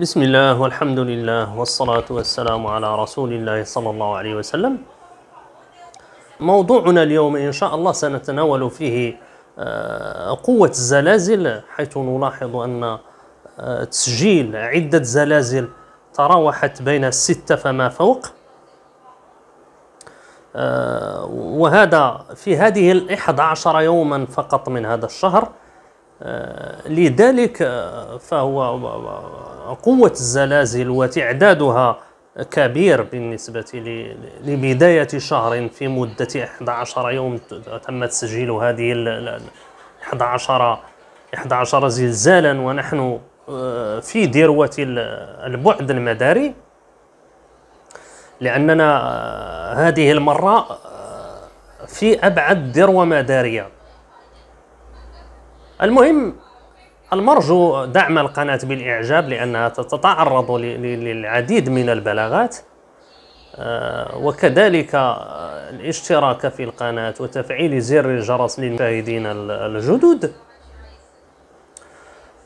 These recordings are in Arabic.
بسم الله والحمد لله والصلاة والسلام على رسول الله صلى الله عليه وسلم موضوعنا اليوم إن شاء الله سنتناول فيه آه، قوة الزلازل حيث نلاحظ أن آه، تسجيل عدة زلازل تراوحت بين الستة فما فوق آه، وهذا في هذه الإحدى عشر يوما فقط من هذا الشهر آه، لذلك آه، فهو قوة الزلازل وتعدادها كبير بالنسبة لبداية شهر في مدة 11 يوم تم تسجيل هذه 11 11 زلزالا ونحن آه، في ذروة البعد المداري لأننا هذه المرة في أبعد ذروة مدارية المهم المرجو دعم القناة بالإعجاب لأنها تتعرض للعديد من البلاغات آه، وكذلك آه، الاشتراك في القناة وتفعيل زر الجرس للمشاهدين الجدد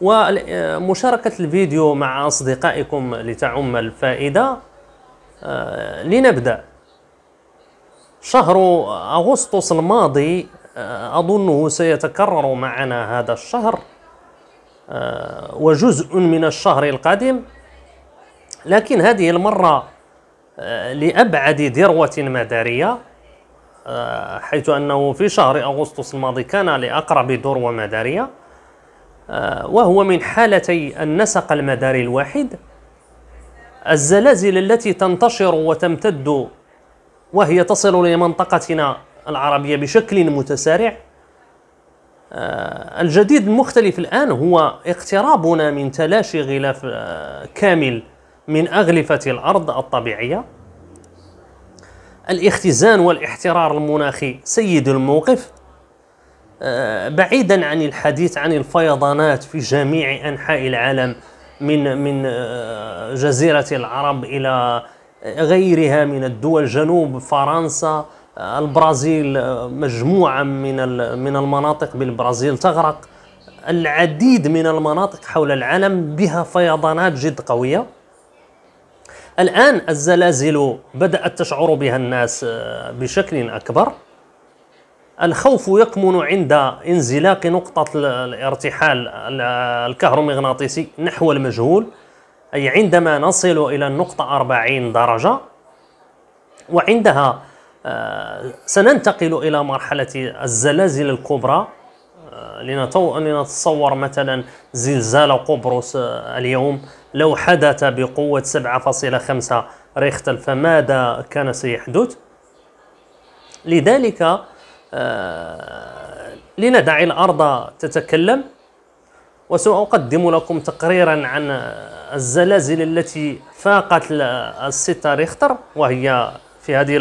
ومشاركة الفيديو مع أصدقائكم لتعم الفائدة آه، لنبدأ شهر أغسطس الماضي أظنه سيتكرر معنا هذا الشهر آه، وجزء من الشهر القادم لكن هذه المرة آه، لأبعد ذروة مدارية آه، حيث أنه في شهر أغسطس الماضي كان لأقرب ذروة مدارية وهو من حالتي النسق المداري الواحد الزلازل التي تنتشر وتمتد وهي تصل لمنطقتنا العربية بشكل متسارع آه، الجديد المختلف الآن هو اقترابنا من تلاشي غلاف آه، كامل من أغلفة الأرض الطبيعية الاختزان والاحترار المناخي سيد الموقف آه، بعيدا عن الحديث عن الفيضانات في جميع أنحاء العالم من من جزيرة العرب إلى غيرها من الدول جنوب فرنسا البرازيل مجموعة من من المناطق بالبرازيل تغرق العديد من المناطق حول العالم بها فيضانات جد قوية الآن الزلازل بدأت تشعر بها الناس آه، بشكل أكبر الخوف يكمن عند انزلاق نقطة الارتحال الكهرومغناطيسي نحو المجهول أي عندما نصل إلى النقطة 40 درجة وعندها سننتقل إلى مرحلة الزلازل الكبرى آه، لنتصور مثلا زلزال قبرص آه، اليوم لو حدث بقوة 7.5 ريختر فماذا كان سيحدث؟ لذلك آه، لندع الأرض تتكلم وسأقدم لكم تقريرا عن الزلازل التي فاقت الستة ريختر وهي في هذه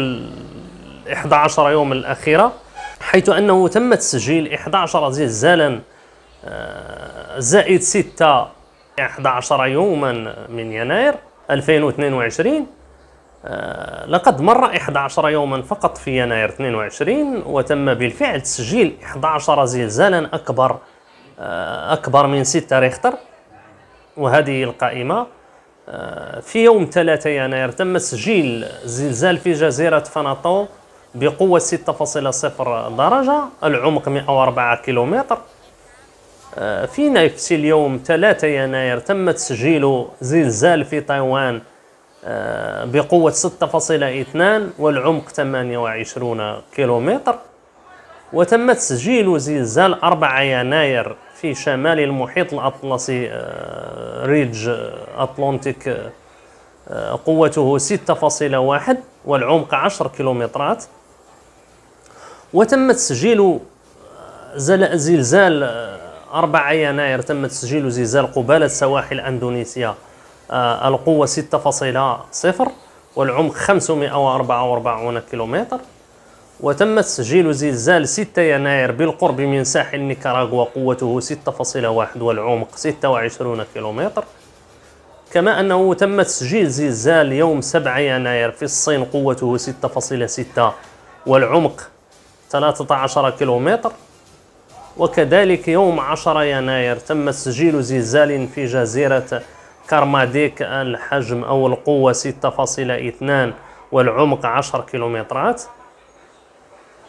11 يوم الأخيرة حيث أنه تم تسجيل 11 زلزالا آه، زائد 6 11 يوما من يناير 2022 آه، لقد مر 11 يوما فقط في يناير 22 وتم بالفعل تسجيل 11 زلزالا أكبر آه، أكبر من 6 ريختر وهذه القائمة في يوم 3 يناير تم تسجيل زلزال في جزيرة فناطو بقوة 6.0 درجة العمق 104 كيلومتر آه، في نفس اليوم 3 يناير تم تسجيل زلزال في تايوان آه، بقوة 6.2 والعمق 28 كيلومتر وتم تسجيل زلزال 4 يناير في شمال المحيط الأطلسي آه، ريدج أطلنتيك قوته 6.1 والعمق 10 كيلومترات وتم تسجيل زلزال 4 آه، يناير تم تسجيل زلزال قبالة سواحل أندونيسيا آه، القوة 6.0 والعمق 544 كيلومتر وتم تسجيل زلزال 6 يناير بالقرب من ساحل نيكاراغوا قوته 6.1 والعمق 26 كيلومتر كما أنه تم تسجيل زلزال يوم 7 يناير في الصين قوته 6.6 والعمق 13 كيلومتر وكذلك يوم 10 يناير تم تسجيل زلزال في جزيرة كارماديك الحجم أو القوة 6.2 والعمق 10 كيلومترات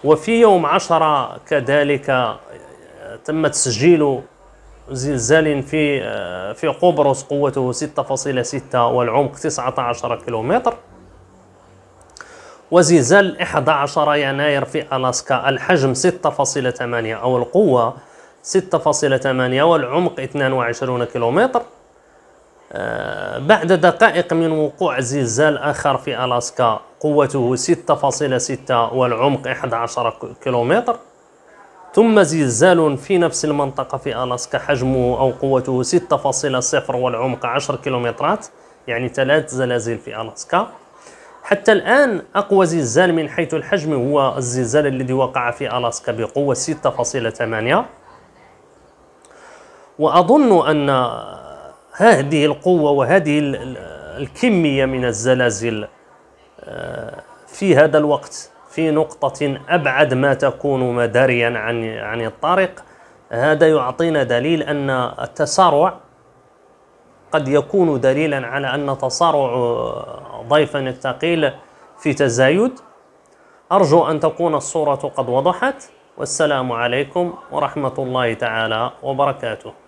وفي يوم 10 كذلك تم تسجيل زلزال في في قبرص قوته 6.6 والعمق 19 كيلومتر وزلزال 11 يناير في ألاسكا الحجم 6.8 أو القوة 6.8 والعمق 22 كيلومتر آه، بعد دقائق من وقوع زلزال آخر في ألاسكا قوته 6.6 والعمق 11 كيلومتر ثم زلزال في نفس المنطقة في ألاسكا حجمه أو قوته 6.0 والعمق 10 كيلومترات يعني ثلاث زلازل في ألاسكا حتى الآن أقوى زلزال من حيث الحجم هو الزلزال الذي وقع في ألاسكا بقوة 6.8 وأظن أن هذه القوة وهذه الكمية من الزلازل آه، في هذا الوقت في نقطة أبعد ما تكون مداريا عن عن الطريق هذا يعطينا دليل أن التسارع قد يكون دليلا على أن تسارع آه، ضيفا الثقيل في تزايد أرجو أن تكون الصورة قد وضحت والسلام عليكم ورحمة الله تعالى وبركاته